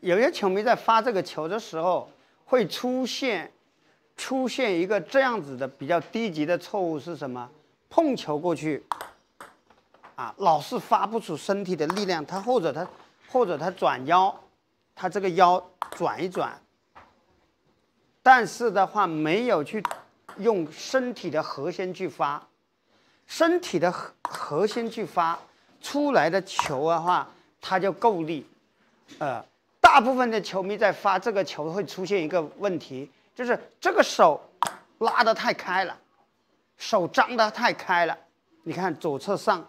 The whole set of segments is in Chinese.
有些球迷在发这个球的时候，会出现出现一个这样子的比较低级的错误是什么？碰球过去，啊，老是发不出身体的力量，他或者他或者他转腰，他这个腰转一转，但是的话没有去用身体的核心去发，身体的核心去发出来的球的话，它就够力，呃。大部分的球迷在发这个球会出现一个问题，就是这个手拉得太开了，手张得太开了。你看左侧上，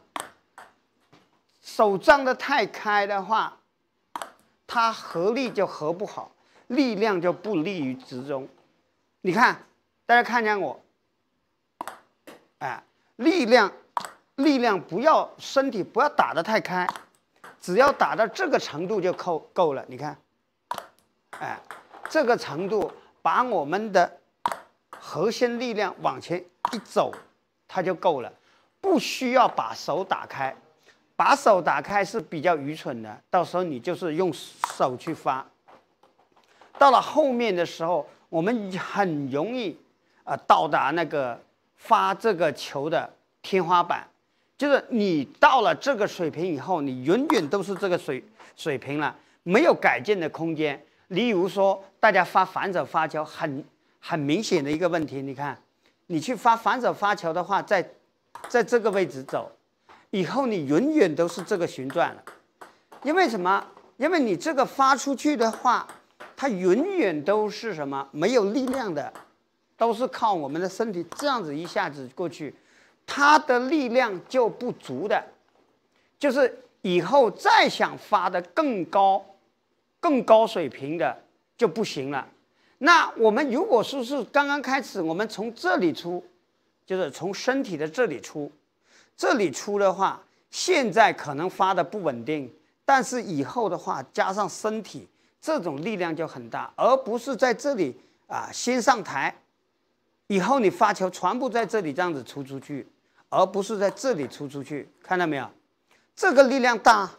手张得太开的话，它合力就合不好，力量就不利于集中。你看，大家看见我，哎，力量，力量不要，身体不要打得太开。只要打到这个程度就够够了，你看，哎，这个程度把我们的核心力量往前一走，它就够了，不需要把手打开，把手打开是比较愚蠢的，到时候你就是用手去发，到了后面的时候，我们很容易啊到达那个发这个球的天花板。就是你到了这个水平以后，你永远都是这个水水平了，没有改进的空间。例如说，大家发反手发球很很明显的一个问题，你看，你去发反手发球的话，在在这个位置走以后，你永远都是这个旋转了。因为什么？因为你这个发出去的话，它永远都是什么？没有力量的，都是靠我们的身体这样子一下子过去。它的力量就不足的，就是以后再想发的更高、更高水平的就不行了。那我们如果说是刚刚开始，我们从这里出，就是从身体的这里出，这里出的话，现在可能发的不稳定，但是以后的话，加上身体这种力量就很大，而不是在这里啊先上台，以后你发球全部在这里这样子出出去。而不是在这里出出去，看到没有？这个力量大，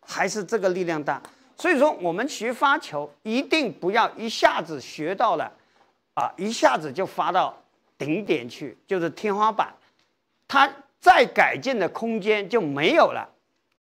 还是这个力量大？所以说，我们学发球一定不要一下子学到了，啊，一下子就发到顶点去，就是天花板，它再改进的空间就没有了。